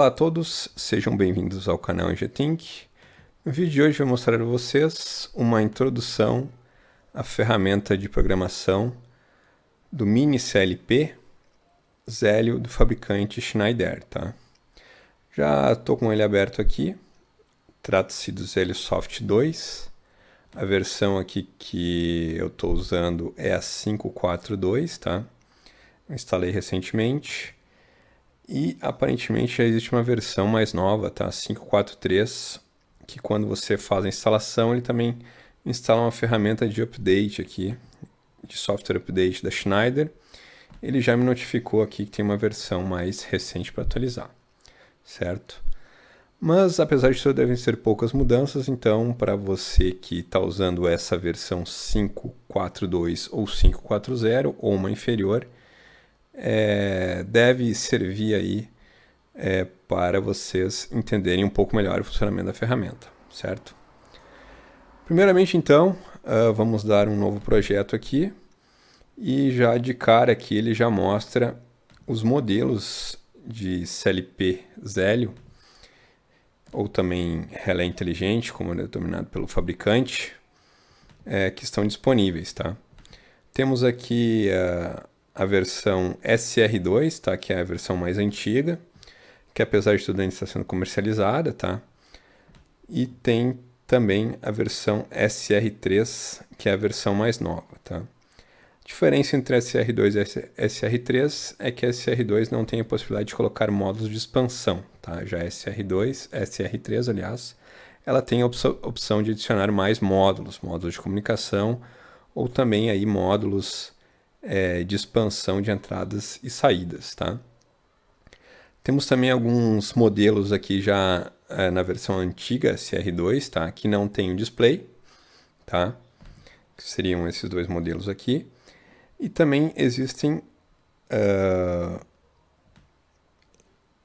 Olá a todos, sejam bem-vindos ao canal Ingetink. No vídeo de hoje eu vou mostrar a vocês uma introdução à ferramenta de programação do Mini CLP Zélio do fabricante Schneider. Tá? Já estou com ele aberto aqui, trata-se do Zélio Soft 2. A versão aqui que eu estou usando é a 542, tá? instalei recentemente. E aparentemente já existe uma versão mais nova, tá? 543, que quando você faz a instalação, ele também instala uma ferramenta de update aqui, de software update da Schneider. Ele já me notificou aqui que tem uma versão mais recente para atualizar, certo? Mas apesar de devem ser poucas mudanças, então para você que está usando essa versão 5.4.2 ou 5.4.0 ou uma inferior, é, deve servir aí é, para vocês entenderem um pouco melhor o funcionamento da ferramenta, certo? Primeiramente, então, uh, vamos dar um novo projeto aqui e já de cara aqui ele já mostra os modelos de CLP Zélio, ou também relé inteligente, como é denominado pelo fabricante, é, que estão disponíveis, tá? Temos aqui uh, a versão SR2, tá? que é a versão mais antiga, que apesar de tudo ainda está sendo comercializada, tá? E tem também a versão SR3, que é a versão mais nova, tá? A diferença entre SR2 e SR3 é que SR2 não tem a possibilidade de colocar módulos de expansão, tá? Já SR2, SR3, aliás, ela tem a opção de adicionar mais módulos, módulos de comunicação ou também aí módulos é, de expansão de entradas e saídas, tá? Temos também alguns modelos aqui já é, na versão antiga CR2, tá? Que não tem o display, tá? Que seriam esses dois modelos aqui. E também existem uh, ah,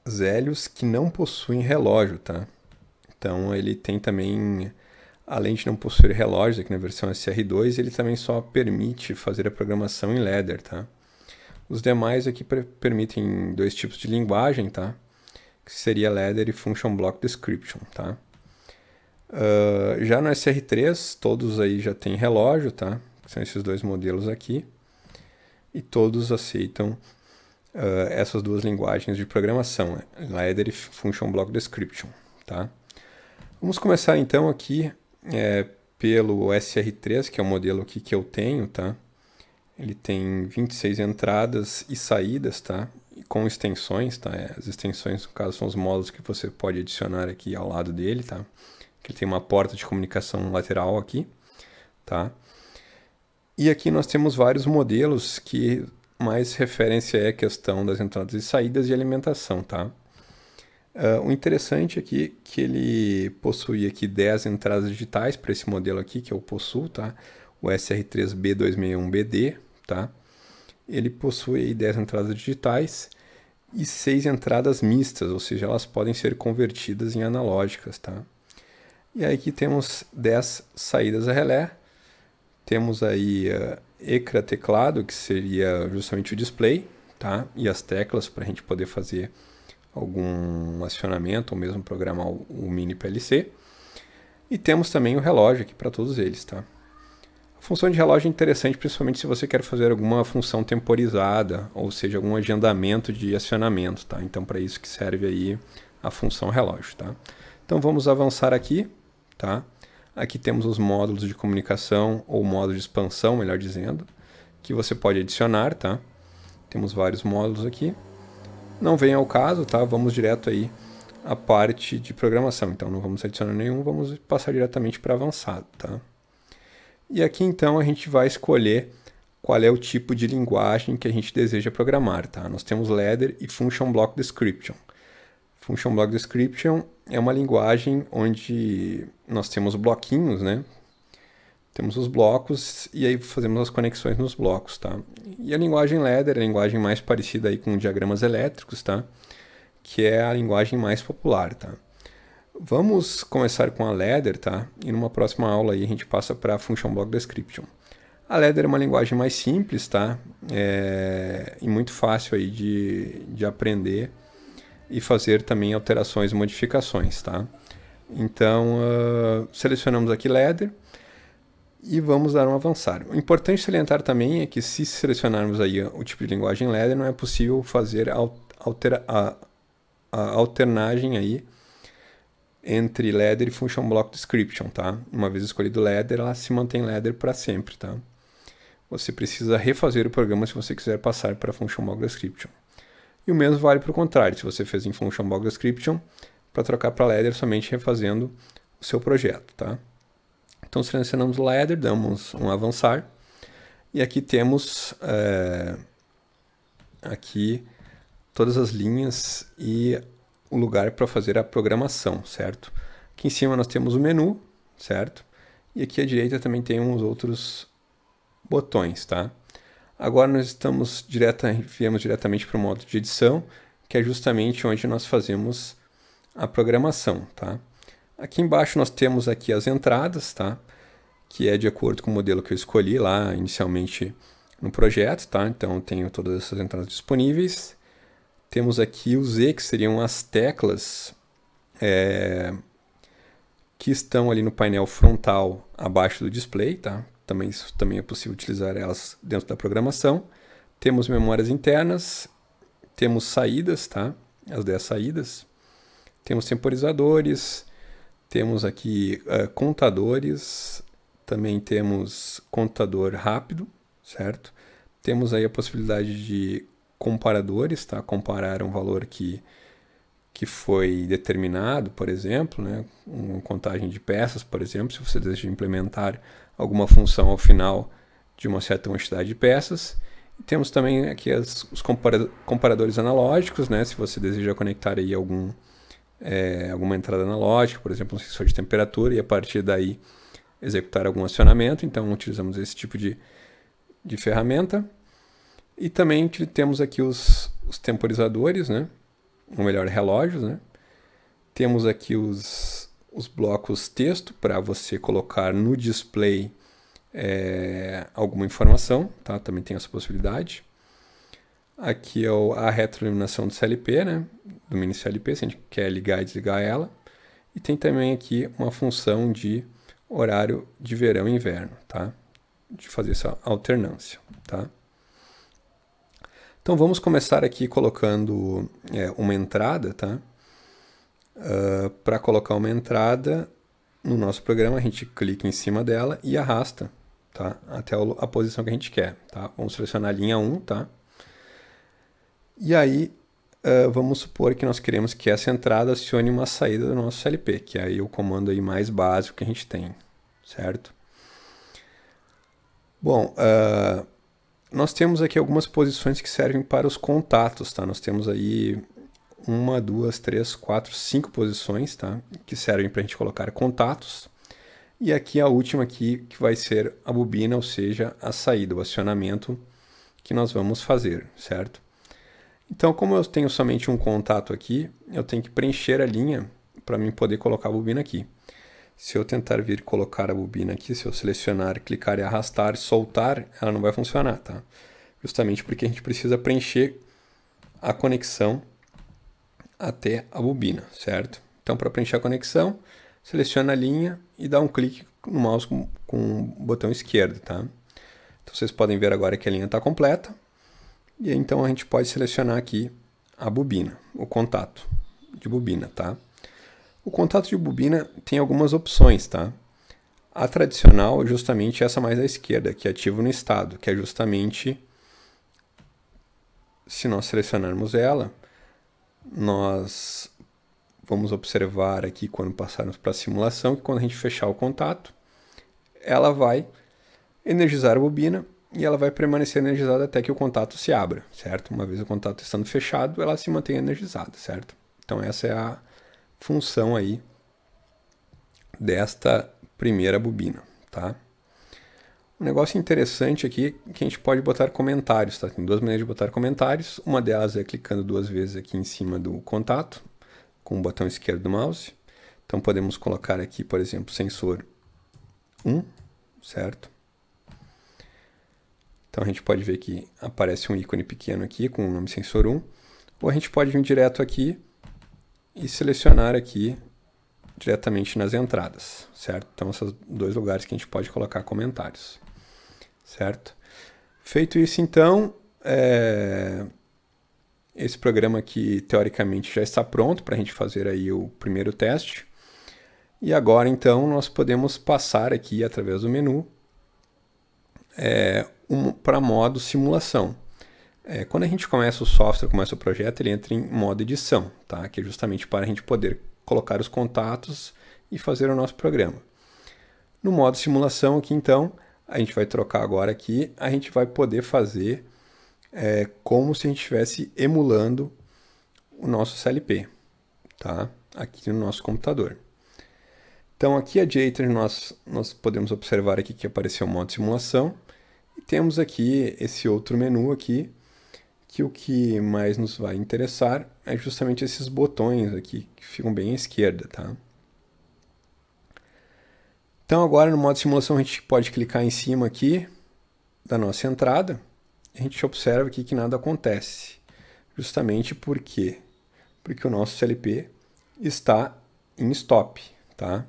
Zélios que não possuem relógio, tá? Então ele tem também Além de não possuir relógios, aqui na versão SR2, ele também só permite fazer a programação em ladder, tá? Os demais aqui permitem dois tipos de linguagem, tá? Que seria ladder e function block description, tá? Uh, já no SR3, todos aí já tem relógio, tá? São esses dois modelos aqui. E todos aceitam uh, essas duas linguagens de programação, né? ladder e function block description, tá? Vamos começar então aqui é, pelo SR3, que é o modelo aqui que eu tenho, tá? Ele tem 26 entradas e saídas, tá? E com extensões, tá? É, as extensões, no caso, são os módulos que você pode adicionar aqui ao lado dele, tá? Que ele tem uma porta de comunicação lateral aqui, tá? E aqui nós temos vários modelos que mais referência é a questão das entradas e saídas e alimentação, tá? Uh, o interessante aqui é que ele possui aqui 10 entradas digitais para esse modelo aqui, que é o POSSU, tá? O SR3B261BD, tá? Ele possui 10 entradas digitais e 6 entradas mistas, ou seja, elas podem ser convertidas em analógicas, tá? E aí aqui temos 10 saídas a relé, temos aí uh, ah, ECRA teclado, que seria justamente o display, tá? E as teclas para a gente poder fazer algum acionamento ou mesmo programar o mini PLC. E temos também o relógio aqui para todos eles, tá? A função de relógio é interessante, principalmente se você quer fazer alguma função temporizada, ou seja, algum agendamento de acionamento, tá? Então, para isso que serve aí a função relógio, tá? Então, vamos avançar aqui, tá? Aqui temos os módulos de comunicação, ou módulos de expansão, melhor dizendo, que você pode adicionar, tá? Temos vários módulos aqui não vem ao caso, tá? Vamos direto aí à parte de programação. Então não vamos adicionar nenhum, vamos passar diretamente para avançado, tá? E aqui então a gente vai escolher qual é o tipo de linguagem que a gente deseja programar, tá? Nós temos Ladder e Function Block Description. Function Block Description é uma linguagem onde nós temos bloquinhos, né? Temos os blocos e aí fazemos as conexões nos blocos, tá? E a linguagem ladder é a linguagem mais parecida aí com diagramas elétricos, tá? Que é a linguagem mais popular, tá? Vamos começar com a ladder, tá? E numa próxima aula aí a gente passa para a function block description. A ladder é uma linguagem mais simples, tá? É... E muito fácil aí de, de aprender e fazer também alterações e modificações, tá? Então, uh, selecionamos aqui ladder e vamos dar um avançar. O importante salientar também é que se selecionarmos aí o tipo de linguagem ladder, não é possível fazer altera a, a alternagem aí entre ladder e function block description, tá? Uma vez escolhido ladder, ela se mantém ladder para sempre, tá? Você precisa refazer o programa se você quiser passar para function block description. E o mesmo vale para o contrário, se você fez em function block description, para trocar para ladder somente refazendo o seu projeto, tá? Então selecionamos Ladder, damos um avançar. E aqui temos é, aqui todas as linhas e o lugar para fazer a programação, certo? Aqui em cima nós temos o menu, certo? E aqui à direita também tem uns outros botões, tá? Agora nós estamos direta, viemos diretamente para o modo de edição, que é justamente onde nós fazemos a programação, tá? Aqui embaixo nós temos aqui as entradas, tá? que é de acordo com o modelo que eu escolhi lá inicialmente no projeto, tá? Então tenho todas essas entradas disponíveis. Temos aqui o Z, que seriam as teclas é, que estão ali no painel frontal abaixo do display, tá? Também, também é possível utilizar elas dentro da programação. Temos memórias internas, temos saídas, tá? As 10 saídas. Temos temporizadores, temos aqui uh, contadores, também temos contador rápido, certo? Temos aí a possibilidade de comparadores, tá? Comparar um valor que, que foi determinado, por exemplo, né? Uma contagem de peças, por exemplo, se você deseja implementar alguma função ao final de uma certa quantidade de peças. Temos também aqui as, os comparadores analógicos, né? Se você deseja conectar aí algum, é, alguma entrada analógica, por exemplo, um sensor de temperatura, e a partir daí executar algum acionamento, então utilizamos esse tipo de, de ferramenta. E também temos aqui os, os temporizadores, né? ou melhor, relógios. Né? Temos aqui os, os blocos texto para você colocar no display é, alguma informação, tá? também tem essa possibilidade. Aqui é a retroiluminação do CLP, né? do mini CLP, se a gente quer ligar e desligar ela. E tem também aqui uma função de horário de verão e inverno, tá? De fazer essa alternância, tá? Então vamos começar aqui colocando é, uma entrada, tá? Uh, ah, Para colocar uma entrada no nosso programa, a gente clica em cima dela e arrasta, tá? Até a posição que a gente quer, tá? Vamos selecionar a linha 1, tá? E aí ah, vamos supor que nós queremos que essa entrada acione uma saída do nosso CLP, que é aí o comando aí mais básico que a gente tem, certo? Bom, uh, nós temos aqui algumas posições que servem para os contatos, tá? Nós temos aí uma, duas, três, quatro, cinco posições, tá? Que servem para a gente colocar contatos. E aqui a última aqui, que vai ser a bobina, ou seja, a saída, o acionamento que nós vamos fazer, certo? Então, como eu tenho somente um contato aqui, eu tenho que preencher a linha para mim poder colocar a bobina aqui. Se eu tentar vir colocar a bobina aqui, se eu selecionar, clicar e arrastar, soltar, ela não vai funcionar, tá? Justamente porque a gente precisa preencher a conexão até a bobina, certo? Então, para preencher a conexão, seleciona a linha e dá um clique no mouse com, com o botão esquerdo, tá? Então, vocês podem ver agora que a linha está completa. E então a gente pode selecionar aqui a bobina, o contato de bobina, tá? O contato de bobina tem algumas opções, tá? A tradicional é justamente essa mais à esquerda, que é ativo no estado, que é justamente se nós selecionarmos ela, nós vamos observar aqui quando passarmos para a simulação que quando a gente fechar o contato, ela vai energizar a bobina e ela vai permanecer energizada até que o contato se abra, certo? Uma vez o contato estando fechado, ela se mantém energizada, certo? Então essa é a função aí desta primeira bobina, tá? Um negócio interessante aqui que a gente pode botar comentários, tá? Tem duas maneiras de botar comentários. Uma delas é clicando duas vezes aqui em cima do contato, com o botão esquerdo do mouse. Então podemos colocar aqui, por exemplo, sensor 1, certo? Então a gente pode ver que aparece um ícone pequeno aqui com o nome sensor 1, ou a gente pode vir direto aqui e selecionar aqui diretamente nas entradas, certo? Então esses dois lugares que a gente pode colocar comentários, certo? Feito isso então, é... esse programa aqui teoricamente já está pronto para a gente fazer aí o primeiro teste. E agora então nós podemos passar aqui através do menu é, um, para modo simulação. É, quando a gente começa o software, começa o projeto, ele entra em modo edição, tá? que é justamente para a gente poder colocar os contatos e fazer o nosso programa. No modo simulação aqui então, a gente vai trocar agora aqui, a gente vai poder fazer é, como se a gente estivesse emulando o nosso CLP, tá? aqui no nosso computador. Então aqui a direita nós, nós podemos observar aqui que apareceu o modo simulação, e temos aqui esse outro menu aqui, que o que mais nos vai interessar é justamente esses botões aqui, que ficam bem à esquerda, tá? Então agora no modo simulação a gente pode clicar em cima aqui da nossa entrada, a gente observa aqui que nada acontece, justamente porque porque o nosso CLP está em stop, tá?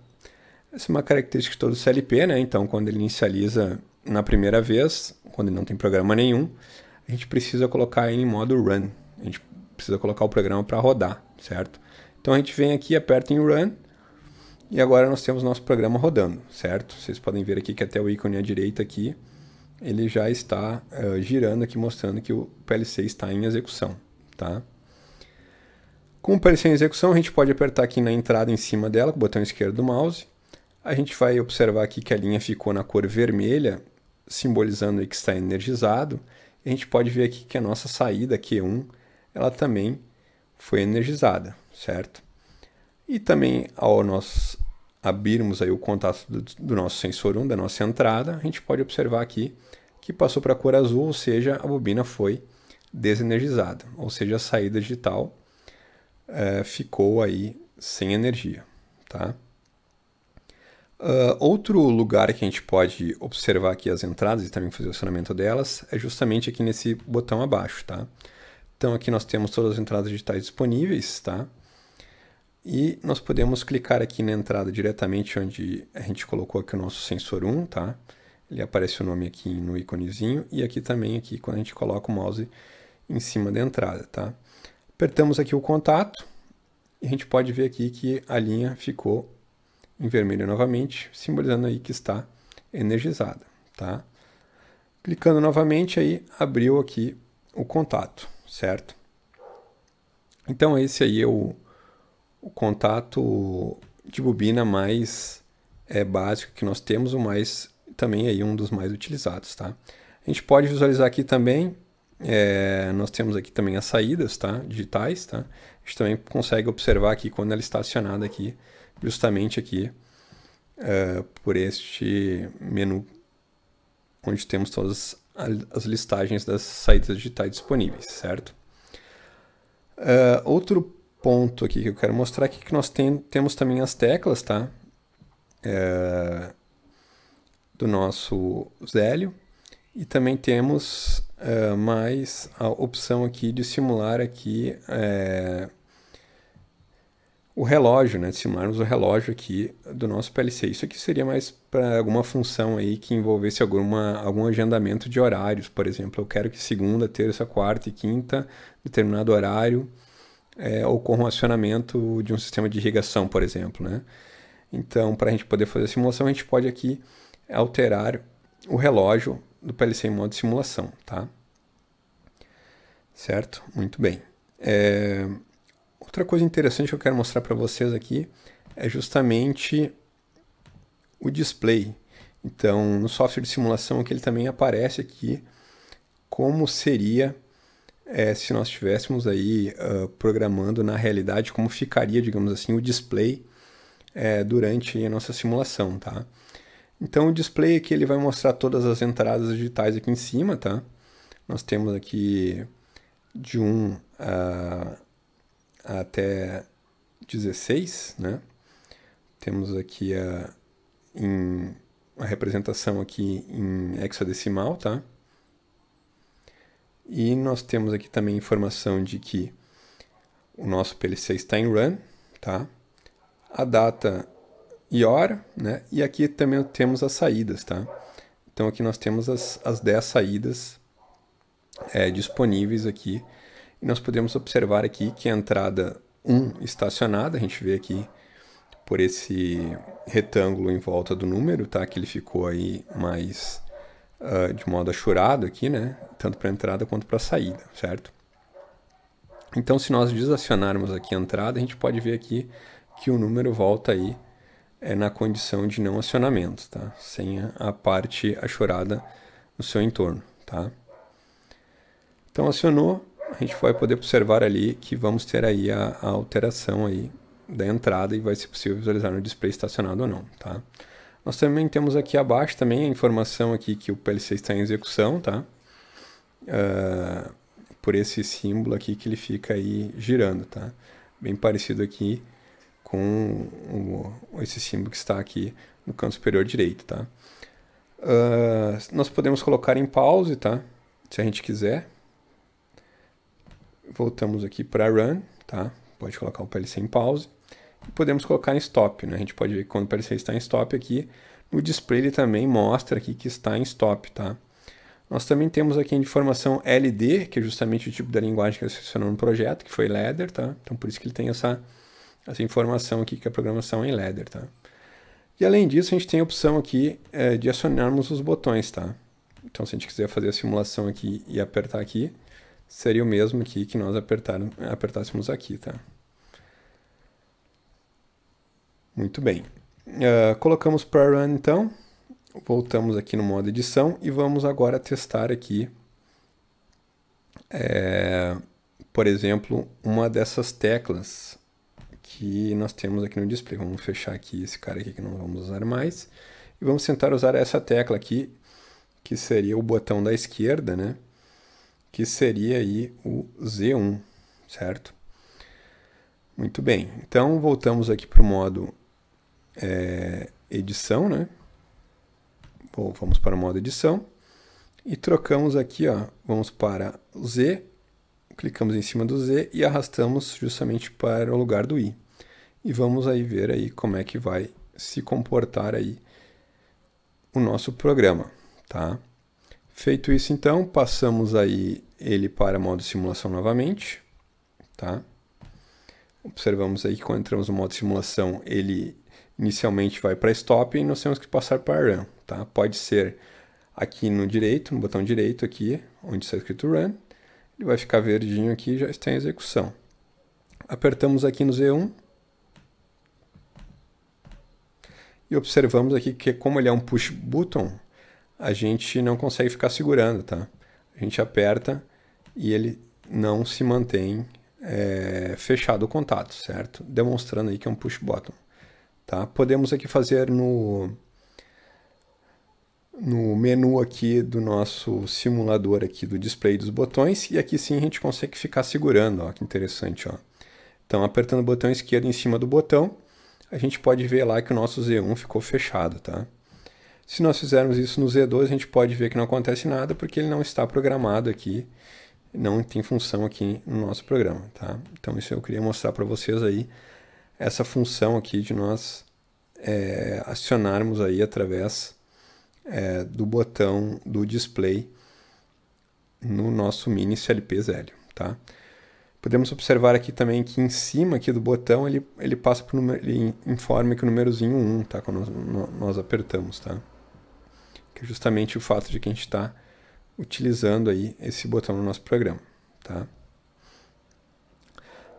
Essa é uma característica de todo CLP, né? Então quando ele inicializa na primeira vez, quando ele não tem programa nenhum, a gente precisa colocar ele em modo run. A gente precisa colocar o programa para rodar, certo? Então a gente vem aqui, aperta em run e agora nós temos nosso programa rodando, certo? Vocês podem ver aqui que até o ícone à direita aqui, ele já está uh, girando aqui mostrando que o PLC está em execução, tá? Com o PLC em execução, a gente pode apertar aqui na entrada em cima dela, com o botão esquerdo do mouse. A gente vai observar aqui que a linha ficou na cor vermelha, simbolizando que está energizado, a gente pode ver aqui que a nossa saída Q1 ela também foi energizada, certo? E também ao nós abrirmos aí o contato do, do nosso sensor 1, da nossa entrada, a gente pode observar aqui que passou para a cor azul, ou seja, a bobina foi desenergizada, ou seja, a saída digital é, ficou aí sem energia, tá? Uh, outro lugar que a gente pode observar aqui as entradas e também fazer o funcionamento delas é justamente aqui nesse botão abaixo, tá? Então aqui nós temos todas as entradas digitais disponíveis, tá? E nós podemos clicar aqui na entrada diretamente onde a gente colocou aqui o nosso sensor 1, tá? Ele aparece o nome aqui no íconezinho e aqui também aqui quando a gente coloca o mouse em cima da entrada, tá? Apertamos aqui o contato e a gente pode ver aqui que a linha ficou em vermelho novamente, simbolizando aí que está energizada, tá? Clicando novamente aí abriu aqui o contato, certo? Então esse aí é o, o contato de bobina mais é, básico que nós temos, o mais também aí um dos mais utilizados, tá? A gente pode visualizar aqui também, é, nós temos aqui também as saídas, tá? Digitais, tá? A gente também consegue observar aqui quando ela é está acionada aqui, justamente aqui uh, por este menu onde temos todas as listagens das saídas digitais disponíveis, certo? Uh, outro ponto aqui que eu quero mostrar aqui é que nós tem, temos também as teclas, tá? Uh, do nosso Zélio. E também temos uh, mais a opção aqui de simular aqui uh, o relógio, né? Estimarmos o relógio aqui do nosso PLC. Isso aqui seria mais para alguma função aí que envolvesse alguma, algum agendamento de horários. Por exemplo, eu quero que segunda, terça, quarta e quinta, determinado horário, é, ocorra um acionamento de um sistema de irrigação, por exemplo, né? Então, para a gente poder fazer a simulação, a gente pode aqui alterar o relógio do PLC em modo de simulação, tá? Certo? Muito bem. É... Outra coisa interessante que eu quero mostrar para vocês aqui é justamente o display. Então, no software de simulação aqui, ele também aparece aqui como seria é, se nós estivéssemos aí uh, programando na realidade, como ficaria, digamos assim, o display é, durante a nossa simulação, tá? Então, o display aqui ele vai mostrar todas as entradas digitais aqui em cima, tá? Nós temos aqui de 1 um, a uh, até 16, né? Temos aqui a, em, a representação aqui em hexadecimal, tá? E nós temos aqui também informação de que o nosso PLC está em run, tá? A data e hora, né? E aqui também temos as saídas, tá? Então aqui nós temos as, as 10 saídas é, disponíveis aqui e nós podemos observar aqui que a entrada 1 estacionada, a gente vê aqui por esse retângulo em volta do número, tá? Que ele ficou aí mais uh, de modo achurado aqui, né? Tanto para entrada quanto para saída, certo? Então, se nós desacionarmos aqui a entrada, a gente pode ver aqui que o número volta aí é na condição de não acionamento, tá? Sem a parte achurada no seu entorno, tá? Então, acionou, a gente vai poder observar ali que vamos ter aí a, a alteração aí da entrada e vai ser possível visualizar no display estacionado ou não, tá? Nós também temos aqui abaixo também a informação aqui que o PLC está em execução, tá? Uh, por esse símbolo aqui que ele fica aí girando, tá? Bem parecido aqui com o, esse símbolo que está aqui no canto superior direito, tá? Uh, nós podemos colocar em pause, tá? Se a gente quiser, voltamos aqui para run, tá? Pode colocar o PLC em pause. E podemos colocar em stop, né? A gente pode ver que quando o PLC está em stop aqui, no display ele também mostra aqui que está em stop, tá? Nós também temos aqui a informação LD, que é justamente o tipo da linguagem que eu selecionou no projeto, que foi ladder, tá? Então por isso que ele tem essa, essa informação aqui que é a programação em ladder, tá? E além disso, a gente tem a opção aqui é, de acionarmos os botões, tá? Então se a gente quiser fazer a simulação aqui e apertar aqui, seria o mesmo aqui que nós apertar, apertássemos aqui, tá? Muito bem. Uh, colocamos para run então, voltamos aqui no modo edição e vamos agora testar aqui, é, por exemplo, uma dessas teclas que nós temos aqui no display. Vamos fechar aqui esse cara aqui que não vamos usar mais e vamos tentar usar essa tecla aqui, que seria o botão da esquerda, né? que seria aí o Z1, certo? Muito bem, então voltamos aqui para o modo é, edição, né? Bom, vamos para o modo edição e trocamos aqui, ó, vamos para Z, clicamos em cima do Z e arrastamos justamente para o lugar do I. E vamos aí ver aí como é que vai se comportar aí o nosso programa, tá? Feito isso, então, passamos aí ele para modo simulação novamente, tá? Observamos aí que quando entramos no modo simulação, ele inicialmente vai para stop e nós temos que passar para run, tá? Pode ser aqui no direito, no botão direito aqui, onde está escrito run, ele vai ficar verdinho aqui e já está em execução. Apertamos aqui no Z1 e observamos aqui que como ele é um push button, a gente não consegue ficar segurando, tá? A gente aperta e ele não se mantém é, fechado o contato, certo? Demonstrando aí que é um push button, tá? Podemos aqui fazer no no menu aqui do nosso simulador aqui do display dos botões e aqui sim a gente consegue ficar segurando, ó, que interessante, ó. Então apertando o botão esquerdo em cima do botão, a gente pode ver lá que o nosso Z1 ficou fechado, tá? Se nós fizermos isso no Z2, a gente pode ver que não acontece nada, porque ele não está programado aqui, não tem função aqui no nosso programa, tá? Então isso eu queria mostrar para vocês aí, essa função aqui de nós é, acionarmos aí através é, do botão do display no nosso mini CLP Zélio, tá? Podemos observar aqui também que em cima aqui do botão ele, ele passa por ele informa que o númerozinho 1, tá? Quando nós, nós apertamos, tá? que é justamente o fato de que a gente está utilizando aí esse botão no nosso programa, tá?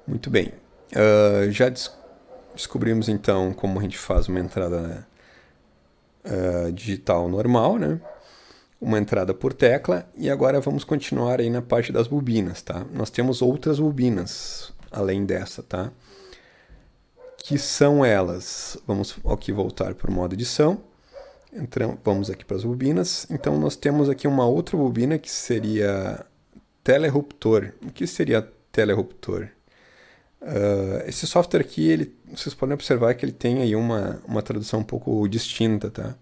Muito bem, uh, já des descobrimos então como a gente faz uma entrada uh, digital normal, né? Uma entrada por tecla e agora vamos continuar aí na parte das bobinas, tá? Nós temos outras bobinas além dessa, tá? Que são elas? Vamos aqui voltar para o modo edição. Entramos, vamos aqui para as bobinas. Então nós temos aqui uma outra bobina que seria teleruptor. O que seria teleruptor? Uh, ah, esse software aqui, ele, vocês podem observar que ele tem aí uma, uma tradução um pouco distinta, tá?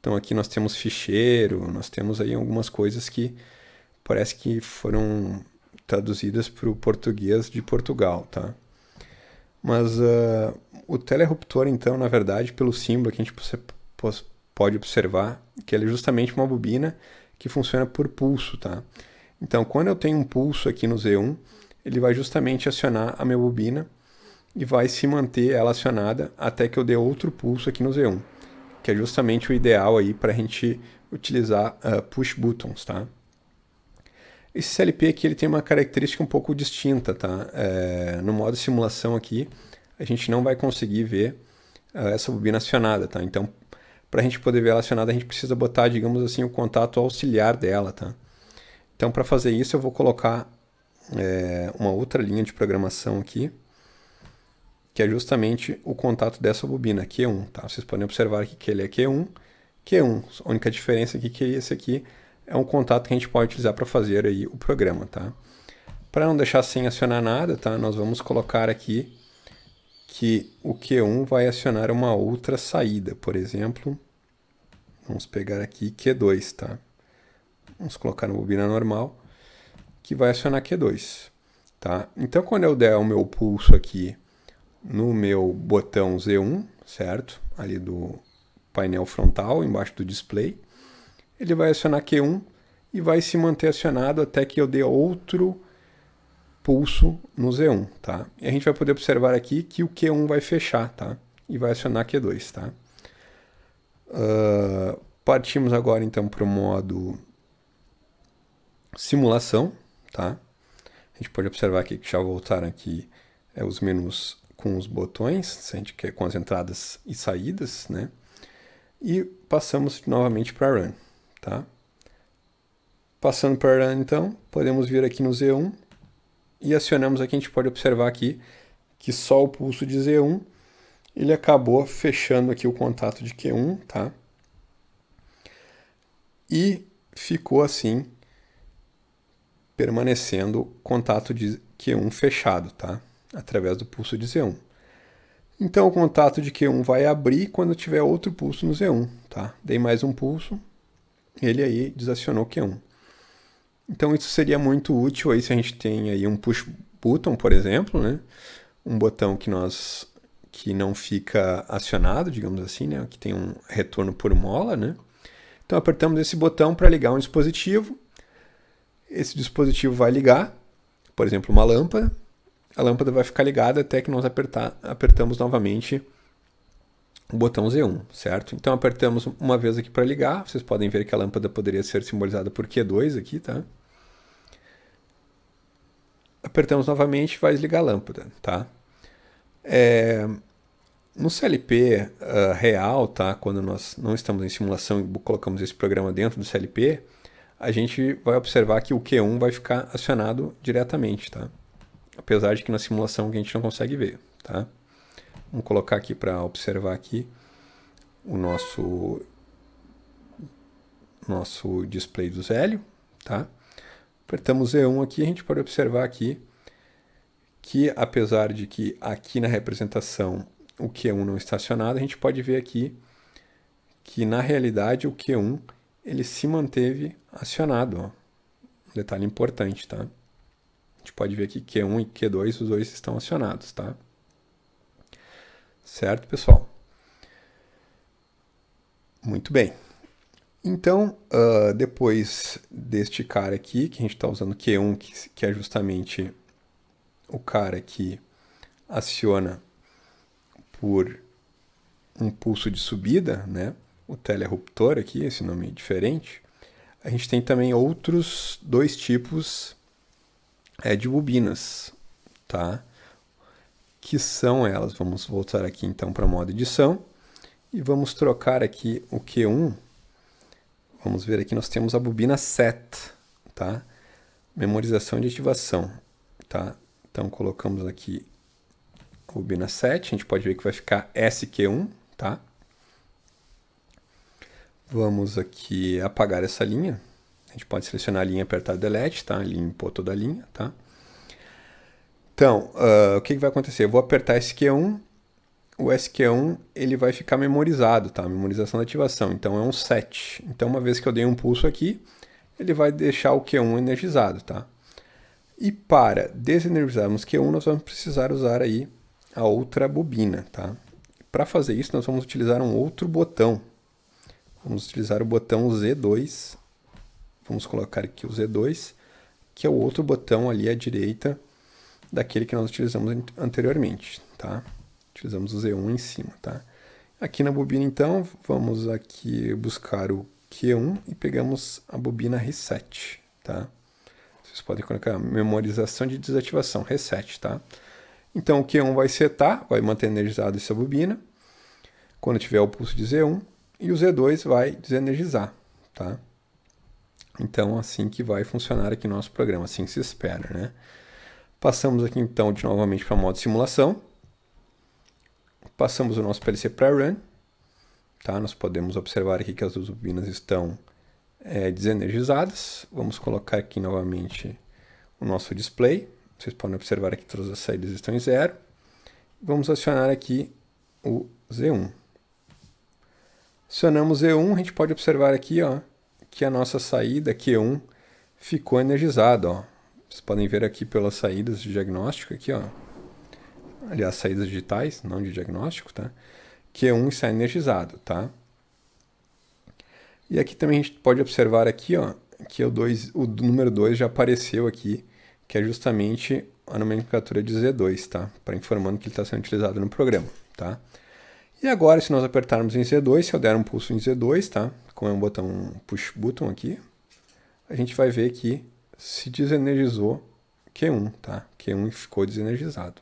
Então aqui nós temos ficheiro, nós temos aí algumas coisas que parece que foram traduzidas para o português de Portugal, tá? Mas uh, o teleruptor, então, na verdade, pelo símbolo que a gente pode observar que ela é justamente uma bobina que funciona por pulso, tá? Então, quando eu tenho um pulso aqui no Z1, ele vai justamente acionar a minha bobina e vai se manter ela acionada até que eu dê outro pulso aqui no Z1, que é justamente o ideal aí para a gente utilizar uh, push buttons, tá? Esse CLP aqui ele tem uma característica um pouco distinta, tá? É, no modo simulação aqui, a gente não vai conseguir ver uh, essa bobina acionada, tá? Então, para a gente poder ver ela acionada, a gente precisa botar, digamos assim, o contato auxiliar dela, tá? Então, para fazer isso, eu vou colocar é, uma outra linha de programação aqui, que é justamente o contato dessa bobina, Q1, tá? Vocês podem observar aqui que ele é Q1, Q1. A única diferença aqui é que esse aqui é um contato que a gente pode utilizar para fazer aí o programa, tá? Para não deixar sem acionar nada, tá? Nós vamos colocar aqui que o Q1 vai acionar uma outra saída. Por exemplo, vamos pegar aqui Q2, tá? Vamos colocar no bobina normal, que vai acionar Q2, tá? Então, quando eu der o meu pulso aqui no meu botão Z1, certo? Ali do painel frontal, embaixo do display, ele vai acionar Q1 e vai se manter acionado até que eu dê outro pulso no Z1, tá? E a gente vai poder observar aqui que o Q1 vai fechar, tá? E vai acionar Q2, tá? Uh, partimos agora, então, para o modo simulação, tá? A gente pode observar aqui que já voltaram aqui é, os menus com os botões, se a gente quer, com as entradas e saídas, né? E passamos novamente para Run, tá? Passando para Run, então, podemos vir aqui no Z1, e acionamos aqui, a gente pode observar aqui que só o pulso de Z1 ele acabou fechando aqui o contato de Q1, tá? E ficou assim, permanecendo o contato de Q1 fechado, tá? Através do pulso de Z1. Então o contato de Q1 vai abrir quando tiver outro pulso no Z1, tá? Dei mais um pulso, ele aí desacionou Q1. Então isso seria muito útil aí se a gente tem aí um push button, por exemplo, né? Um botão que nós que não fica acionado, digamos assim, né? Que tem um retorno por mola, né? Então apertamos esse botão para ligar um dispositivo. Esse dispositivo vai ligar, por exemplo, uma lâmpada. A lâmpada vai ficar ligada até que nós apertar, apertamos novamente o botão Z1, certo? Então apertamos uma vez aqui para ligar. Vocês podem ver que a lâmpada poderia ser simbolizada por Q2 aqui, tá? apertamos novamente vai desligar a lâmpada, tá? É, no CLP uh, ah, real, tá? Quando nós não estamos em simulação e colocamos esse programa dentro do CLP, a gente vai observar que o Q1 vai ficar acionado diretamente, tá? Apesar de que na simulação a gente não consegue ver, tá? Vamos colocar aqui para observar aqui o nosso nosso display do Zélio, tá? Apertamos E1 aqui, a gente pode observar aqui que apesar de que aqui na representação o Q1 não está acionado, a gente pode ver aqui que na realidade o Q1 ele se manteve acionado. Ó. Um detalhe importante, tá? A gente pode ver que Q1 e Q2, os dois estão acionados, tá? Certo, pessoal? Muito bem. Então, uh, depois deste cara aqui, que a gente está usando Q1, que, que é justamente o cara que aciona por um pulso de subida, né? o teleruptor aqui, esse nome é diferente, a gente tem também outros dois tipos é, de bobinas, tá? Que são elas? Vamos voltar aqui então para modo edição e vamos trocar aqui o Q1 Vamos ver aqui, nós temos a bobina set, tá? Memorização de ativação, tá? Então colocamos aqui a bobina set a gente pode ver que vai ficar SQ1, tá? Vamos aqui apagar essa linha. A gente pode selecionar a linha e apertar delete, tá? Limpou toda a linha, tá? Então, uh, o que, que vai acontecer? Eu vou apertar SQ1, o SQ1 ele vai ficar memorizado, tá? Memorização da ativação. Então é um set. Então uma vez que eu dei um pulso aqui, ele vai deixar o Q1 energizado, tá? E para desenergizarmos Q1, nós vamos precisar usar aí a outra bobina, tá? Para fazer isso, nós vamos utilizar um outro botão. Vamos utilizar o botão Z2. Vamos colocar aqui o Z2, que é o outro botão ali à direita daquele que nós utilizamos anteriormente, tá? Utilizamos o Z1 em cima, tá? Aqui na bobina, então, vamos aqui buscar o Q1 e pegamos a bobina reset, tá? Vocês podem colocar memorização de desativação, reset, tá? Então, o Q1 vai setar, vai manter energizado essa bobina, quando tiver o pulso de Z1, e o Z2 vai desenergizar, tá? Então, assim que vai funcionar aqui nosso programa, assim se espera, né? Passamos aqui, então, de novamente para modo simulação. Passamos o nosso PLC pré-run. Tá? Nós podemos observar aqui que as duas bobinas estão é, desenergizadas. Vamos colocar aqui novamente o nosso display. Vocês podem observar que todas as saídas estão em zero. Vamos acionar aqui o Z1. Acionamos Z1, a gente pode observar aqui ó, que a nossa saída Q1 ficou energizada. Ó. Vocês podem ver aqui pelas saídas de diagnóstico aqui, ó, aliás, saídas digitais, não de diagnóstico, tá? Q1 é está energizado, tá? E aqui também a gente pode observar aqui, ó, que o, dois, o número 2 já apareceu aqui, que é justamente a nomenclatura de Z2, tá? Para informando que ele está sendo utilizado no programa, tá? E agora, se nós apertarmos em Z2, se eu der um pulso em Z2, tá? Como é um botão push button aqui, a gente vai ver que se desenergizou Q1, tá? Q1 ficou desenergizado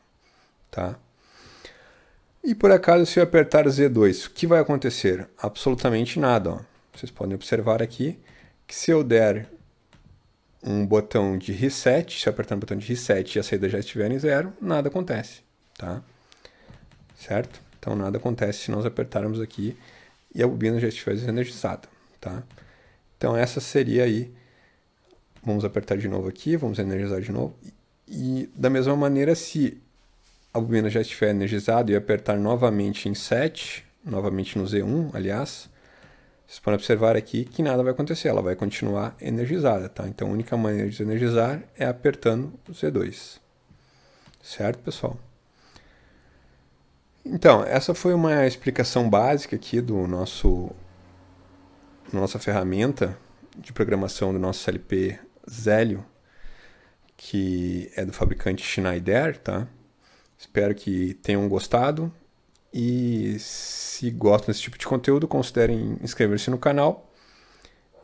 tá? E por acaso, se eu apertar Z2, o que vai acontecer? Absolutamente nada. Ó. Vocês podem observar aqui que se eu der um botão de reset, se eu apertar um botão de reset e a saída já estiver em zero, nada acontece, tá? Certo? Então nada acontece se nós apertarmos aqui e a bobina já estiver energizada, tá? Então essa seria aí, vamos apertar de novo aqui, vamos energizar de novo. E, e da mesma maneira, se a bobina já estiver energizada e apertar novamente em 7, novamente no Z1, aliás, vocês podem observar aqui que nada vai acontecer, ela vai continuar energizada, tá? Então a única maneira de energizar é apertando o Z2. Certo, pessoal? Então, essa foi uma explicação básica aqui do nosso nossa ferramenta de programação do nosso CLP Zelio, que é do fabricante Schneider, tá? Espero que tenham gostado. E se gostam desse tipo de conteúdo, considerem inscrever-se no canal.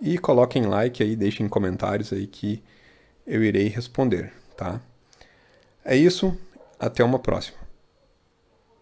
E coloquem like aí, deixem comentários aí que eu irei responder, tá? É isso, até uma próxima.